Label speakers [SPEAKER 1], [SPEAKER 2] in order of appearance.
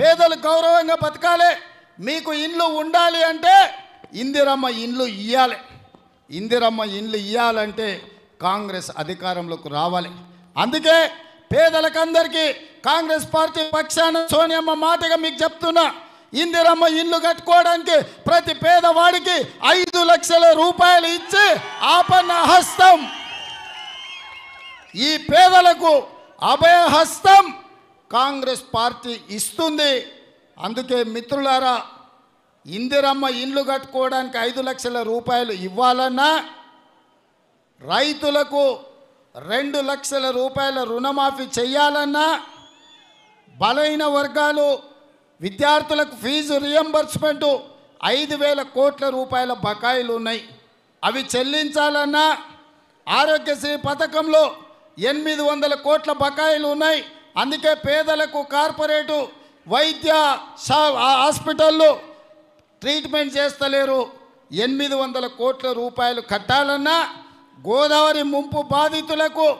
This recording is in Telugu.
[SPEAKER 1] పేదలు గౌరవంగా బతకాలి మీకు ఇండ్లు ఉండాలి అంటే ఇందిరమ్మ ఇండ్లు ఇవ్వాలి ఇందిరమ్మ ఇండ్లు ఇవ్వాలంటే కాంగ్రెస్ అధికారంలోకి రావాలి అందుకే పేదలకందరికీ కాంగ్రెస్ పార్టీ పక్షాన సోనియమ్మ మాటగా మీకు చెప్తున్నా ఇందిరమ్మ ఇండ్లు కట్టుకోవడానికి ప్రతి పేదవాడికి ఐదు లక్షల రూపాయలు ఇచ్చి ఆపన్న హస్తం ఈ పేదలకు అభయ హస్తం కాంగ్రెస్ పార్టీ ఇస్తుంది అందుకే మిత్రులారా ఇందిరమ్మ ఇండ్లు కట్టుకోవడానికి ఐదు లక్షల రూపాయలు ఇవ్వాలన్నా రైతులకు రెండు లక్షల రూపాయల రుణమాఫీ చేయాలన్నా బలైన వర్గాలు విద్యార్థులకు ఫీజు రియంబర్స్మెంటు ఐదు వేల కోట్ల రూపాయల బకాయిలు ఉన్నాయి అవి చెల్లించాలన్నా ఆరోగ్యశ్రీ పథకంలో ఎనిమిది వందల కోట్ల బకాయిలు ఉన్నాయి అందుకే పేదలకు కార్పొరేటు వైద్య హాస్పిటళ్ళు ట్రీట్మెంట్ చేస్తలేరు ఎనిమిది వందల కోట్ల రూపాయలు కట్టాలన్నా గోదావరి ముంపు బాధితులకు